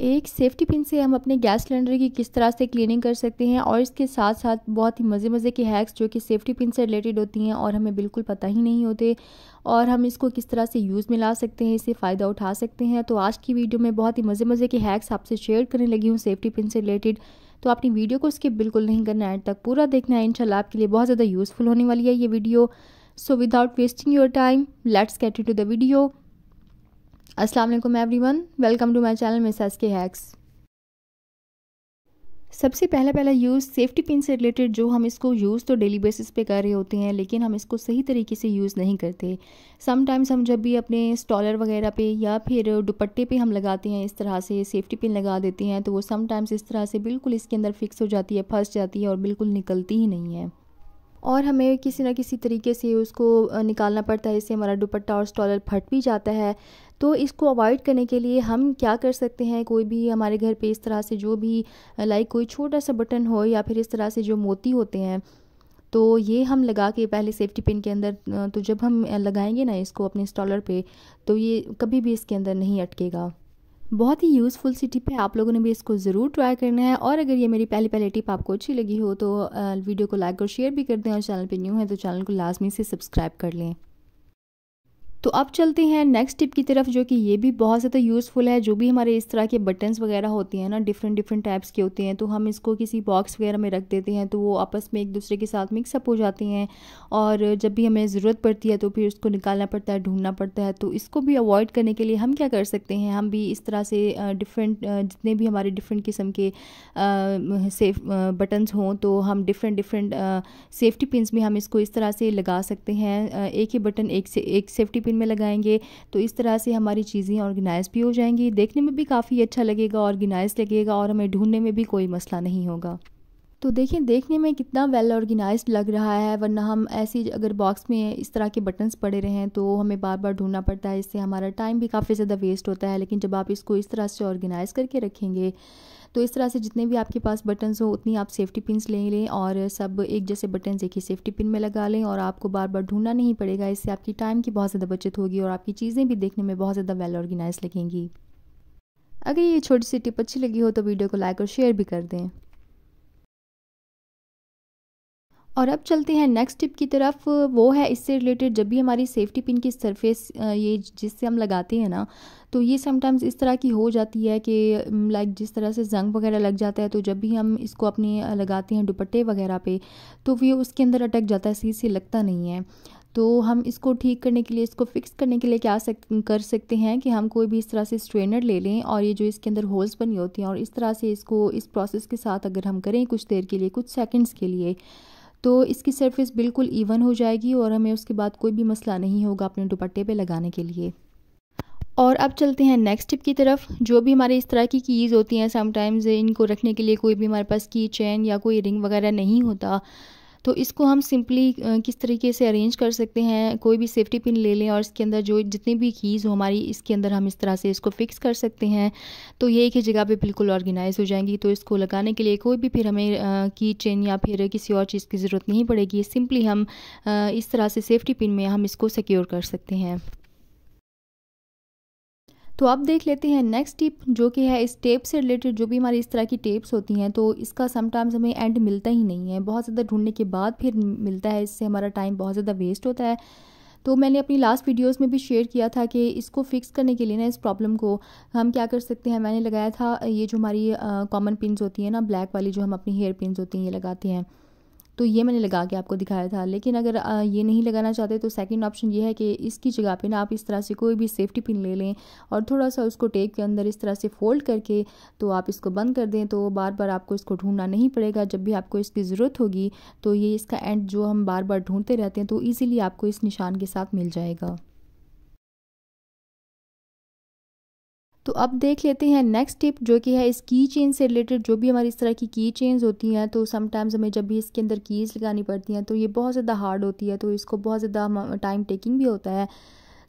एक safety pin से हम अपने गैस सिलेंडर की किस तरह से क्लीनिंग कर सकते हैं और इसके साथ साथ बहुत ही मज़े मज़े के हैक्स जो कि सेफ्टी पिन से रिलेटेड होती हैं और हमें बिल्कुल पता ही नहीं होते और हम इसको किस तरह से यूज़ में ला सकते हैं इसे फ़ायदा उठा सकते हैं तो आज की वीडियो में बहुत ही मज़े मज़े के हैक्स आपसे शेयर करने लगी हूँ सेफ्टी पिन से रिलेटेड तो आपने वीडियो को स्किप बिल्कुल नहीं करना एंड तक पूरा देखना है इनशाला आपके लिए बहुत ज़्यादा यूज़फुल होने वाली है ये video so without wasting your time let's getting to the video अस्सलाम वालेकुम everyone welcome to my channel miss के हैक्स सबसे पहला पहला यूज़ सेफ्टी पिन से रिलेटेड जो हम इसको यूज़ तो डेली बेसिस पे कर रहे होते हैं लेकिन हम इसको सही तरीके से यूज़ नहीं करते समटाइम्स हम जब भी अपने स्टॉलर वगैरह पे या फिर दुपट्टे पे हम लगाते हैं इस तरह से सेफ्टी पिन लगा देते हैं तो वो समटाइम्स इस तरह से बिल्कुल इसके अंदर फिक्स हो जाती है फंस जाती है और बिल्कुल निकलती ही नहीं है और हमें किसी ना किसी तरीके से उसको निकालना पड़ता है इससे हमारा दुपट्टा और स्टॉलर फट भी जाता है तो इसको अवॉइड करने के लिए हम क्या कर सकते हैं कोई भी हमारे घर पे इस तरह से जो भी लाइक कोई छोटा सा बटन हो या फिर इस तरह से जो मोती होते हैं तो ये हम लगा के पहले सेफ्टी पिन के अंदर तो जब हम लगाएंगे ना इसको अपने इंस्टॉलर पे तो ये कभी भी इसके अंदर नहीं अटकेगा बहुत ही यूज़फुल सी टिप है आप लोगों ने भी इसको ज़रूर ट्राई करना है और अगर ये मेरी पहली पहली टिप आपको अच्छी लगी हो तो वीडियो को लाइक और शेयर भी कर दें और चैनल पे न्यू है तो चैनल को लाजमी से सब्सक्राइब कर लें तो अब चलते हैं नेक्स्ट टिप की तरफ जो कि ये भी बहुत ज़्यादा यूज़फुल है जो भी हमारे इस तरह के बटन्स वगैरह होते हैं ना डिफरेंट डिफरेंट टाइप्स के होते हैं तो हम इसको किसी बॉक्स वगैरह में रख देते हैं तो वो आपस में एक दूसरे के साथ मिक्सअप हो जाते हैं और जब भी हमें ज़रूरत पड़ती है तो फिर उसको निकालना पड़ता है ढूंढना पड़ता है तो इसको भी अवॉइड करने के लिए हम क्या कर सकते हैं हम भी इस तरह से डिफरेंट जितने भी हमारे डिफरेंट किस्म के सेफ बटन्स हों तो हम डिफरेंट डिफरेंट सेफ्टी पिन में हम इसको इस तरह से लगा सकते हैं एक ही बटन एक से एक सेफ्टी पिन डस्टबिन में लगाएंगे तो इस तरह से हमारी चीज़ें ऑर्गेनाइज भी हो जाएंगी देखने में भी काफ़ी अच्छा लगेगा ऑर्गेनाइज लगेगा और हमें ढूंढने में भी कोई मसला नहीं होगा तो देखें देखने में कितना वेल ऑर्गेनाइज लग रहा है वरना हम ऐसी अगर बॉक्स में इस तरह के बटन्स पड़े रहे हैं तो हमें बार बार ढूंढना पड़ता है इससे हमारा टाइम भी काफ़ी ज़्यादा वेस्ट होता है लेकिन जब आप इसको इस तरह से ऑर्गेनाइज़ करके रखेंगे तो इस तरह से जितने भी आपके पास बटन्स हो उतनी आप सेफ्टी पिन ले लें और सब एक जैसे बटन्स एक ही सेफ्टी पिन में लगा लें और आपको बार बार ढूंढना नहीं पड़ेगा इससे आपकी टाइम की बहुत ज़्यादा बचत होगी और आपकी चीज़ें भी देखने में बहुत ज़्यादा वेल ऑर्गेनाइज लगेंगी अगर ये छोटी सी टिप अच्छी लगी हो तो वीडियो को लाइक और शेयर भी कर दें और अब चलते हैं नेक्स्ट टिप की तरफ वो है इससे रिलेटेड जब भी हमारी सेफ्टी पिन की सरफेस ये जिससे हम लगाते हैं ना तो ये समटाइम्स इस तरह की हो जाती है कि लाइक जिस तरह से जंग वगैरह लग जाता है तो जब भी हम इसको अपने लगाते हैं दुपट्टे वगैरह पे तो वो उसके अंदर अटक जाता है सही से लगता नहीं है तो हम इसको ठीक करने के लिए इसको फिक्स करने के लिए क्या सक, कर सकते हैं कि हम कोई भी इस तरह से स्ट्रेनर ले लें और ये जो इसके अंदर होल्स बनी होती हैं और इस तरह से इसको इस प्रोसेस के साथ अगर हम करें कुछ देर के लिए कुछ सेकंड्स के लिए तो इसकी सरफेस बिल्कुल इवन हो जाएगी और हमें उसके बाद कोई भी मसला नहीं होगा अपने दुपट्टे पे लगाने के लिए और अब चलते हैं नेक्स्ट टिप की तरफ जो भी हमारे इस तरह की कीज़ होती हैं समटाइम्स इनको रखने के लिए कोई भी हमारे पास की चैन या कोई रिंग वगैरह नहीं होता तो इसको हम सिंपली किस तरीके से अरेंज कर सकते हैं कोई भी सेफ्टी पिन ले लें और इसके अंदर जो जितनी भी कीज़ हो हमारी इसके अंदर हम इस तरह से इसको फिक्स कर सकते हैं तो ये एक ही जगह पर बिल्कुल ऑर्गेनाइज़ हो जाएंगी तो इसको लगाने के लिए कोई भी फिर हमें की चेन या फिर किसी और चीज़ की ज़रूरत नहीं पड़ेगी सिंपली हम इस तरह से सेफ्टी पिन में हम इसको सिक्योर कर सकते हैं तो अब देख लेते हैं नेक्स्ट टिप जो कि है इस टेप से रिलेटेड जो भी हमारी इस तरह की टेप्स होती हैं तो इसका समटाइम्स हमें एंड मिलता ही नहीं है बहुत ज़्यादा ढूंढने के बाद फिर मिलता है इससे हमारा टाइम बहुत ज़्यादा वेस्ट होता है तो मैंने अपनी लास्ट वीडियोस में भी शेयर किया था कि इसको फिक्स करने के लिए ना इस प्रॉब्लम को हम क्या कर सकते हैं मैंने लगाया था ये जो हमारी कॉमन पिंस होती है ना ब्लैक वाली जो हम अपनी हेयर पिंस होती हैं ये लगाते हैं तो ये मैंने लगा के आपको दिखाया था लेकिन अगर ये नहीं लगाना चाहते तो सेकंड ऑप्शन ये है कि इसकी जगह पे ना आप इस तरह से कोई भी सेफ्टी पिन ले लें और थोड़ा सा उसको टेप के अंदर इस तरह से फोल्ड करके तो आप इसको बंद कर दें तो बार बार आपको इसको ढूंढना नहीं पड़ेगा जब भी आपको इसकी ज़रूरत होगी तो ये इसका एंड जो हम बार बार ढूंढते रहते हैं तो ईज़िली आपको इस निशान के साथ मिल जाएगा तो अब देख लेते हैं नेक्स्ट टिप जो कि है इस की चेन से रिलेटेड जो भी हमारी इस तरह की की चेन्स होती हैं तो समटाइम्स हमें जब भी इसके अंदर कीज़ लगानी पड़ती हैं तो ये बहुत ज़्यादा हार्ड होती है तो इसको बहुत ज़्यादा टाइम टेकिंग भी होता है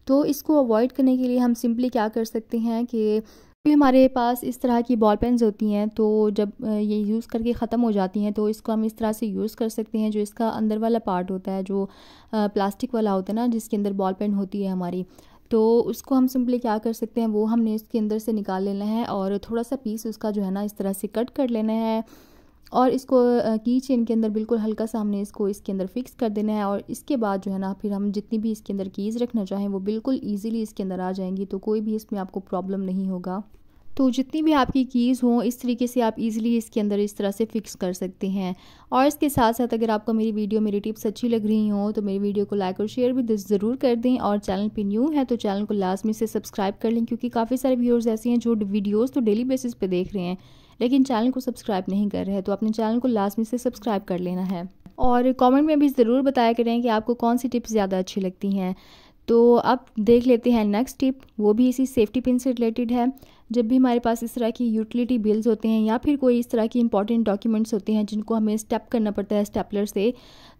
तो इसको अवॉइड करने के लिए हम सिंपली क्या कर सकते हैं कि भी हमारे पास इस तरह की बॉल पेन्स होती हैं तो जब ये यूज़ करके ख़त्म हो जाती हैं तो इसको हम इस तरह से यूज़ कर सकते हैं जो इसका अंदर वाला पार्ट होता है जो प्लास्टिक वाला होता है ना जिसके अंदर बॉल पेन होती है हमारी तो उसको हम सिंपली क्या कर सकते हैं वो हमने इसके अंदर से निकाल लेना है और थोड़ा सा पीस उसका जो है ना इस तरह से कट कर लेना है और इसको की चेन के अंदर बिल्कुल हल्का सा हमने इसको इसके अंदर फिक्स कर देना है और इसके बाद जो है ना फिर हम जितनी भी इसके अंदर कीज़ रखना चाहें वो बिल्कुल ईजिली इसके अंदर आ जाएंगी तो कोई भी इसमें आपको प्रॉब्लम नहीं होगा तो जितनी भी आपकी कीज़ हों इस तरीके से आप इजीली इसके अंदर इस तरह से फ़िक्स कर सकते हैं और इसके साथ साथ अगर आपको मेरी वीडियो मेरी टिप्स अच्छी लग रही हों तो मेरी वीडियो को लाइक और शेयर भी ज़रूर कर दें और चैनल पर न्यू है तो चैनल को लाजमी से सब्सक्राइब कर लें क्योंकि काफ़ी सारे व्यूअर्स ऐसे हैं जो वीडियोज़ तो डेली बेसिस पर देख रहे हैं लेकिन चैनल को सब्सक्राइब नहीं कर रहे तो अपने चैनल को लाजमी से सब्सक्राइब कर लेना है और कमेंट में भी ज़रूर बताया करें कि आपको कौन सी टिप्स ज़्यादा अच्छी लगती हैं तो अब देख लेते हैं नेक्स्ट टिप वो भी इसी सेफ्टी पिन से रिलेटेड है जब भी हमारे पास इस तरह की यूटिलिटी बिल्स होते हैं या फिर कोई इस तरह की इंपॉर्टेंट डॉक्यूमेंट्स होते हैं जिनको हमें स्टेप करना पड़ता है स्टेपलर से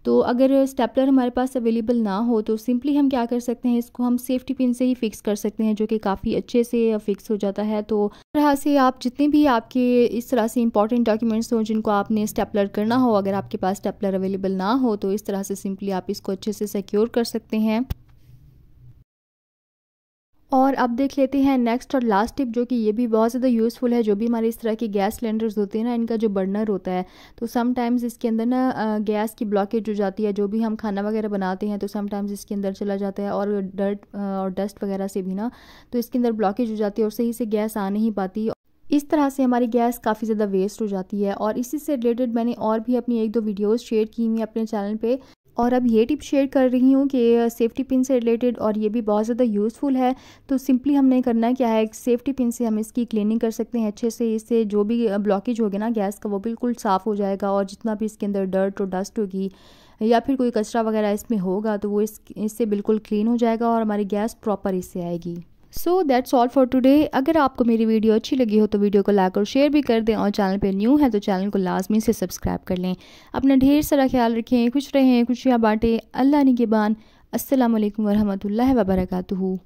तो अगर स्टेपलर हमारे पास अवेलेबल ना हो तो सिंपली हम क्या कर सकते हैं इसको हम सेफ्टी पिन से ही फिक्स कर सकते हैं जो कि काफ़ी अच्छे से फिक्स हो जाता है तो तरह से आप जितने भी आपके इस तरह से इंपॉर्टेंट डॉक्यूमेंट्स हों जिनको आपने स्टेपलर करना हो अगर आपके पास स्टेपलर अवेलेबल ना हो तो इस तरह से सिंपली आप इसको अच्छे से सिक्योर कर सकते हैं और अब देख लेते हैं नेक्स्ट और लास्ट टिप जो कि ये भी बहुत ज़्यादा यूज़फुल है जो भी हमारे इस तरह के गैस सिलेंडर्स होते हैं ना इनका जो बर्नर होता है तो समटाइम्स इसके अंदर ना गैस की ब्लॉकेज हो जाती है जो भी हम खाना वगैरह बनाते हैं तो समटाइम्स इसके अंदर चला जाता है और डर्ट और डस्ट वगैरह से भी ना तो इसके अंदर ब्लॉकेज हो जाती है और सही से गैस आ नहीं पाती इस तरह से हमारी गैस काफ़ी ज़्यादा वेस्ट हो जाती है और इसी से रिलेटेड मैंने और भी अपनी एक दो वीडियोस शेयर की हुई अपने चैनल पे और अब ये टिप शेयर कर रही हूँ कि सेफ्टी पिन से रिलेटेड और ये भी बहुत ज़्यादा यूज़फुल है तो सिंपली हमने करना क्या है सेफ्टी पिन से हम इसकी क्लीनिंग कर सकते हैं अच्छे से इससे जो भी ब्लॉकेज होगी ना गैस का वो बिल्कुल साफ़ हो जाएगा और जितना भी इसके अंदर डर्ट और डस्ट होगी या फिर कोई कचरा वगैरह इसमें होगा तो वो इस इससे बिल्कुल क्लीन हो जाएगा और हमारी गैस प्रॉपर इससे आएगी so that's all for today अगर आपको मेरी वीडियो अच्छी लगी हो तो वीडियो को लाइक और शेयर भी कर दें और चैनल पर न्यू है तो चैनल को लाजमी से सब्सक्राइब कर लें अपना ढेर सारा ख्याल रखें खुश रहें खुशियाँ बाँटें अल्लाह बान असल वरहमल वबरकू